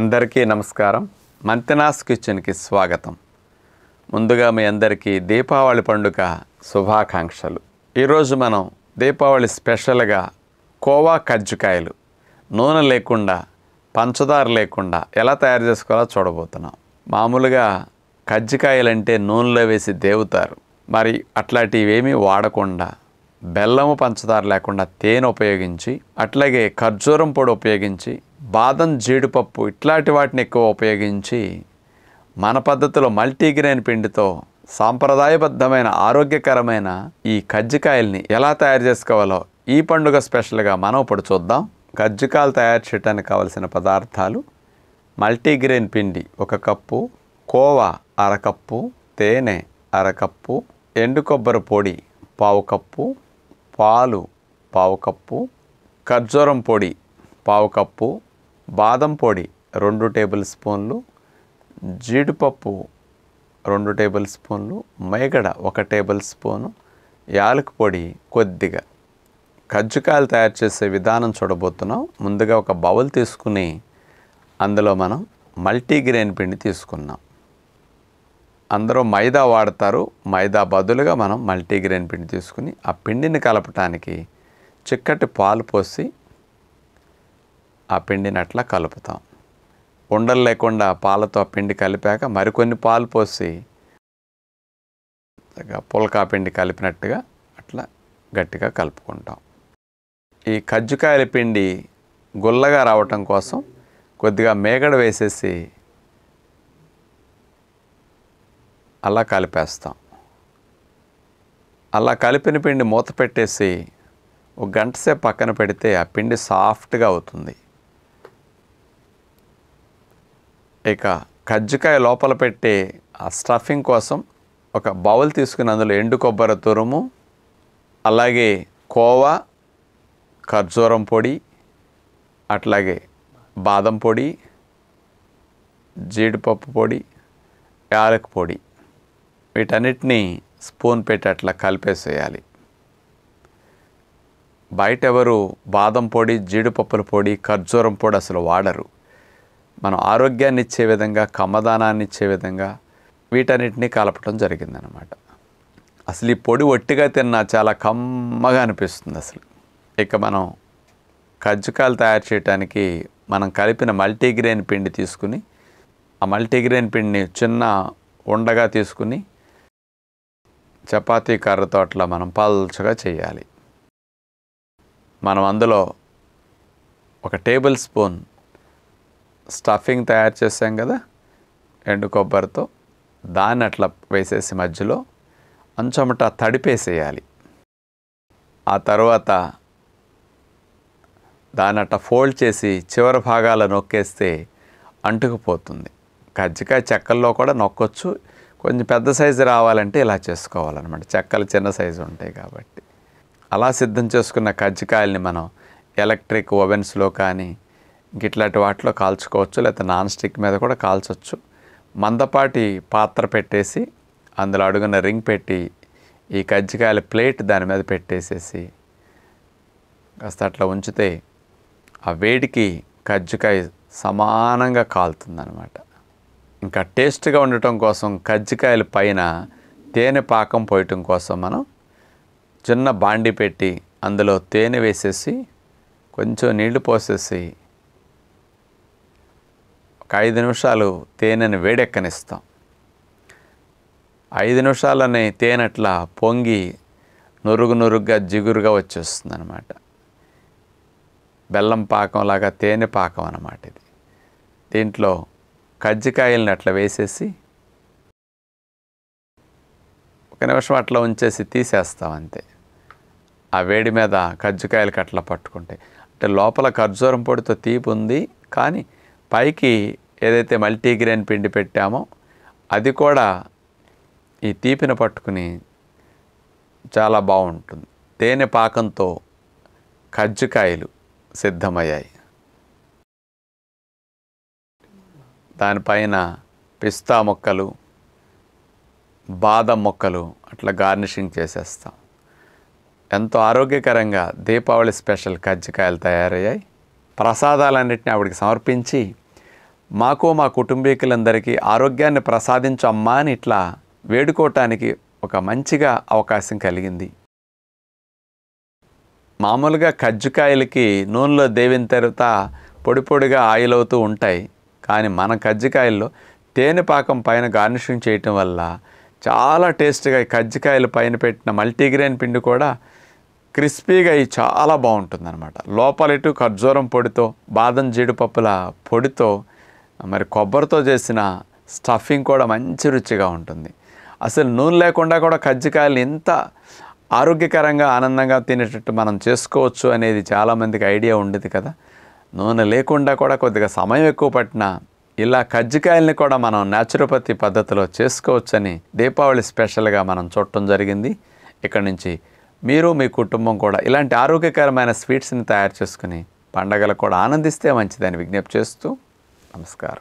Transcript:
అందరికీ నమస్కారం మంతెనాస్ కిచెన్కి స్వాగతం ముందుగా మీ అందరికీ దీపావళి పండుగ శుభాకాంక్షలు ఈరోజు మనం దీపావళి స్పెషల్గా కోవా కజ్జికాయలు నూనె లేకుండా పంచదార లేకుండా ఎలా తయారు చేసుకోవాలో చూడబోతున్నాం మామూలుగా కజ్జికాయలంటే నూనెలో వేసి దేవుతారు మరి అట్లాంటివేమీ వాడకుండా బెల్లము పంచదార లేకుండా తేనె ఉపయోగించి అట్లాగే ఖర్జూరం పొడి ఉపయోగించి బాదం జీడిపప్పు ఇట్లాంటి వాటిని ఎక్కువ ఉపయోగించి మన పద్ధతిలో మల్టీగ్రెయిన్ పిండితో సాంప్రదాయబద్ధమైన ఆరోగ్యకరమైన ఈ కజ్జికాయల్ని ఎలా తయారు చేసుకోవాలో ఈ పండుగ స్పెషల్గా మనం ఇప్పుడు చూద్దాం కజ్జికాయలు తయారు చేయడానికి కావలసిన పదార్థాలు మల్టీగ్రెయిన్ పిండి ఒక కప్పు కోవా అరకప్పు తేనె అరకప్పు ఎండు కొబ్బరి పొడి పావు కప్పు పాలు పావు కప్పు ఖర్జూరం పొడి పావు కప్పు బాదం పొడి రెండు టేబుల్ స్పూన్లు జీడిపప్పు రెండు టేబుల్ స్పూన్లు మైగడ ఒక టేబుల్ స్పూను యాలకు పొడి కొద్దిగా కజ్జికాయలు తయారు చేసే విధానం చూడబోతున్నాం ముందుగా ఒక బౌల్ తీసుకుని అందులో మనం మల్టీగ్రెయిన్ పిండి తీసుకున్నాం అందరూ మైదా వాడతారు మైదా బదులుగా మనం మల్టీగ్రెయిన్ పిండి తీసుకుని ఆ పిండిని కలపటానికి చిక్కటి పాలు పోసి ఆ పిండిని అట్లా కలుపుతాం ఉండలు లేకుండా పాలతో పిండి కలిపాక మరికొన్ని పాలు పోసి పుల్కా పిండి కలిపినట్టుగా అట్లా గట్టిగా కలుపుకుంటాం ఈ కజ్జికాయల పిండి గుల్లగా రావటం కోసం కొద్దిగా మేగడ వేసేసి అలా కలిపేస్తాం అలా కలిపిన పిండి మూత పెట్టేసి ఒక గంట సేపు పక్కన పెడితే ఆ పిండి సాఫ్ట్గా అవుతుంది ఇక కజ్జికాయ లోపల పెట్టే ఆ స్టఫింగ్ కోసం ఒక బౌల్ తీసుకుని అందులో ఎండు కొబ్బరి తురుము అలాగే కోవా ఖర్జూరం పొడి అట్లాగే బాదం పొడి జీడిపప్పు పొడి యాలక్ పొడి వీటన్నిటినీ స్పూన్ పెట్టి అట్లా కలిపేసేయాలి బయట ఎవరు బాదం పొడి జీడిపప్పుల పొడి ఖర్జూరం పొడి అసలు వాడరు మనం ఆరోగ్యాన్ని ఇచ్చే విధంగా కమ్మదానాన్ని ఇచ్చే విధంగా వీటన్నిటినీ కలపటం జరిగిందనమాట అసలు ఈ పొడి ఒట్టిగా తిన్నా చాలా కమ్మగా అనిపిస్తుంది అసలు ఇక మనం కజ్జికాయలు తయారు చేయడానికి మనం కలిపిన మల్టీగ్రెయిన్ పిండి తీసుకుని ఆ మల్టీగ్రెయిన్ పిండిని చిన్న ఉండగా తీసుకుని చపాతీ కర్రతో అట్లా మనం పల్చగా చేయాలి మనం అందులో ఒక టేబుల్ స్పూన్ స్టఫింగ్ తయారు చేసాం కదా ఎండు కొబ్బరితో దాన్ని అట్లా వేసేసి మధ్యలో అంచమట తడిపేసేయాలి ఆ తర్వాత దాని అట్ట ఫోల్డ్ చేసి చివరి భాగాల నొక్కేస్తే అంటుకుపోతుంది కజ్జికాయ చెక్కల్లో కూడా నొక్కొచ్చు కొంచెం పెద్ద సైజు రావాలంటే ఇలా చేసుకోవాలన్నమాట చెక్కలు చిన్న సైజు ఉంటాయి కాబట్టి అలా సిద్ధం చేసుకున్న కజ్జికాయల్ని మనం ఎలక్ట్రిక్ ఓవెన్స్లో కానీ గిట్లాంటి వాటిలో కాల్చుకోవచ్చు లేకపోతే నాన్ స్టిక్ మీద కూడా కాల్చవచ్చు మందపాటి పాత్ర పెట్టేసి అందులో అడుగున రింగ్ పెట్టి ఈ కజ్జికాయల ప్లేట్ దాని మీద పెట్టేసేసి కాస్త అట్లా ఉంచితే ఆ వేడికి కజ్జికాయ సమానంగా కాలుతుందనమాట ఇంకా టేస్ట్గా ఉండటం కోసం కజ్జికాయల పైన తేనె పాకం పోయటం కోసం మనం చిన్న బాండి పెట్టి అందులో తేనె వేసేసి కొంచెం నీళ్లు పోసేసి ఒక ఐదు నిమిషాలు తేనెని వేడెక్కనిస్తాం ఐదు నిమిషాలనే తేనె అట్లా పొంగి నురుగు నురుగ్గా జిగురుగా వచ్చేస్తుంది అనమాట బెల్లం పాకంలాగా తేనె పాకం అన్నమాట ఇది దీంట్లో కజ్జికాయలను అట్లా వేసేసి ఒక నిమిషం అట్లా ఉంచేసి తీసేస్తాం అంతే ఆ వేడి మీద కజ్జికాయలకి అట్లా పట్టుకుంటాయి అంటే లోపల ఖర్జూరం పొడితో తీపి ఉంది కానీ పైకి ఏదైతే మల్టీగ్రెయిన్ పిండి పెట్టామో అది కూడా ఈ తీపిన పట్టుకుని చాలా బాగుంటుంది తేనె పాకంతో కజ్జికాయలు సిద్ధమయ్యాయి దానిపైన పిస్తా మొక్కలు బాదం మొక్కలు అట్లా గార్నిషింగ్ చేసేస్తాం ఎంతో ఆరోగ్యకరంగా దీపావళి స్పెషల్ కజ్జికాయలు తయారయ్యాయి ప్రసాదాలన్నింటినీ ఆవిడకి సమర్పించి మాకు మా కుటుంబీకులందరికీ ఆరోగ్యాన్ని ప్రసాదించమ్మా అని ఇట్లా వేడుకోవటానికి ఒక మంచిగా అవకాశం కలిగింది మామూలుగా కజ్జికాయలకి నూనెలో దేవిన తరువాత పొడి పొడిగా ఆయిల్ అవుతూ ఉంటాయి కానీ మన కజ్జికాయల్లో తేనె పాకం పైన గార్నిషింగ్ చేయటం వల్ల చాలా టేస్ట్గా కజ్జికాయల పైన పెట్టిన మల్టీగ్రెయిన్ పిండి కూడా క్రిస్పీగా ఇవి చాలా బాగుంటుందన్నమాట లోపల ఇటు ఖర్జూరం పొడితో బాదం జీడిపప్పుల పొడితో మరి కొబ్బరితో చేసిన స్టఫింగ్ కూడా మంచి రుచిగా ఉంటుంది అసలు నూనె లేకుండా కూడా కజ్జికాయలు ఎంత ఆరోగ్యకరంగా ఆనందంగా తినేటట్టు మనం చేసుకోవచ్చు అనేది చాలామందికి ఐడియా ఉండేది కదా నూనె లేకుండా కూడా కొద్దిగా సమయం ఎక్కువ పట్టినా ఇలా కజ్జికాయల్ని కూడా మనం న్యాచురోపతి పద్ధతిలో చేసుకోవచ్చని దీపావళి స్పెషల్గా మనం చూడటం జరిగింది ఇక్కడ నుంచి మీరు మీ కుటుంబం కూడా ఇలాంటి ఆరోగ్యకరమైన స్వీట్స్ని తయారు చేసుకుని పండగలు కూడా ఆనందిస్తే మంచిదని విజ్ఞప్తి చేస్తూ Намаскар.